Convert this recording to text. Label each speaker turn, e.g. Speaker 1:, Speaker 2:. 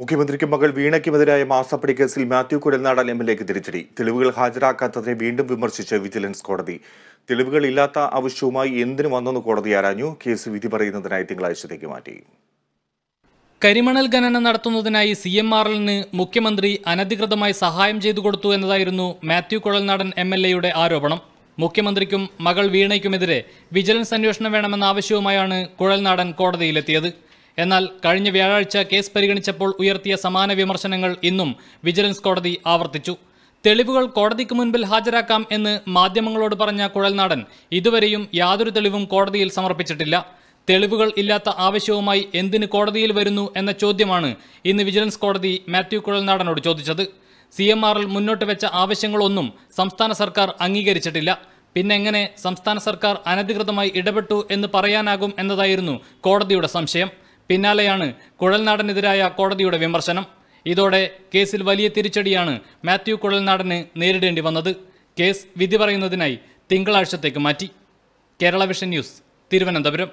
Speaker 1: മുഖ്യമന്ത്രിക്ക് മകൾ വീണയ്ക്കുമെതിരായ മാസപ്പടി കേസിൽ മാത്യു കുരൽനാടൻ എം എൽ എക്ക് തിരിച്ചടി തെളിവുകൾ ഹാജരാക്കാത്തതിനെ വീണ്ടും വിമർശിച്ച് വിജിലൻസ് കോടതി തെളിവുകൾ ഇല്ലാത്ത ആവശ്യവുമായി എന്തിനു വന്നെന്ന് കോടതി ആരാഞ്ഞു കേസ് വിധി പറയുന്നതിനായി തിങ്കളാഴ്ചത്തേക്ക് മാറ്റി
Speaker 2: കരിമണൽ ഖനനം നടത്തുന്നതിനായി സി എം ആർ എല്ലിന് മുഖ്യമന്ത്രി അനധികൃതമായി സഹായം ചെയ്തു കൊടുത്തു എന്നതായിരുന്നു മാത്യു കുഴൽനാടൻ എം എൽ എയുടെ ആരോപണം മുഖ്യമന്ത്രിക്കും മകൾ വീണയ്ക്കുമെതിരെ വിജിലൻസ് അന്വേഷണം വേണമെന്ന ആവശ്യവുമായാണ് കുഴൽനാടൻ കോടതിയിലെത്തിയത് എന്നാൽ കഴിഞ്ഞ വ്യാഴാഴ്ച കേസ് പരിഗണിച്ചപ്പോൾ ഉയർത്തിയ സമാന വിമർശനങ്ങൾ ഇന്നും വിജിലൻസ് കോടതി ആവർത്തിച്ചു തെളിവുകൾ കോടതിക്ക് മുൻപിൽ ഹാജരാക്കാം എന്ന് മാധ്യമങ്ങളോട് പറഞ്ഞ കുഴൽനാടൻ ഇതുവരെയും യാതൊരു തെളിവും കോടതിയിൽ സമർപ്പിച്ചിട്ടില്ല തെളിവുകൾ ഇല്ലാത്ത ആവശ്യവുമായി എന്തിന് കോടതിയിൽ വരുന്നു എന്ന ചോദ്യമാണ് ഇന്ന് വിജിലൻസ് കോടതി മാത്യു കുഴൽനാടനോട് ചോദിച്ചത് സി എം ആറിൽ മുന്നോട്ട് വെച്ച ആവശ്യങ്ങളൊന്നും സംസ്ഥാന സർക്കാർ അംഗീകരിച്ചിട്ടില്ല പിന്നെങ്ങനെ സംസ്ഥാന സർക്കാർ അനധികൃതമായി ഇടപെട്ടു എന്ന് പറയാനാകും എന്നതായിരുന്നു കോടതിയുടെ സംശയം പിന്നാലെയാണ് കുഴൽനാടനെതിരായ കോടതിയുടെ വിമർശനം ഇതോടെ കേസിൽ വലിയ തിരിച്ചടിയാണ് മാത്യു കുഴൽനാടന് നേരിടേണ്ടി വന്നത് കേസ് വിധി പറയുന്നതിനായി തിങ്കളാഴ്ചത്തേക്ക് മാറ്റി കേരള വിഷൻ ന്യൂസ് തിരുവനന്തപുരം